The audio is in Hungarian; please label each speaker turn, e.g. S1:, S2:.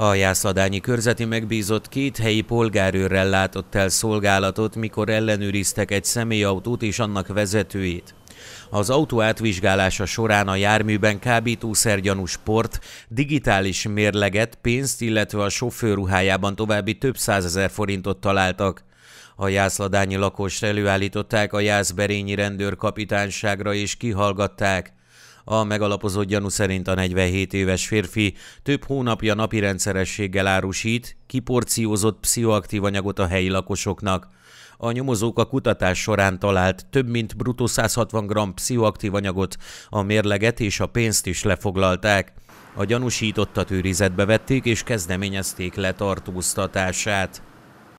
S1: A Jászladányi körzeti megbízott két helyi polgárőrrel látott el szolgálatot, mikor ellenőriztek egy személyautót és annak vezetőjét. Az autó átvizsgálása során a járműben kábítószergyanús port, digitális mérleget, pénzt, illetve a sofőr ruhájában további több százezer forintot találtak. A jászladányi lakost előállították a jászberényi rendőrkapitányságra és kihallgatták. A megalapozott gyanú szerint a 47 éves férfi több hónapja napi rendszerességgel árusít, kiporciózott pszichoaktív anyagot a helyi lakosoknak. A nyomozók a kutatás során talált több mint brutó 160 g pszichoaktív anyagot, a mérleget és a pénzt is lefoglalták. A gyanúsítottat őrizetbe vették és kezdeményezték letartóztatását.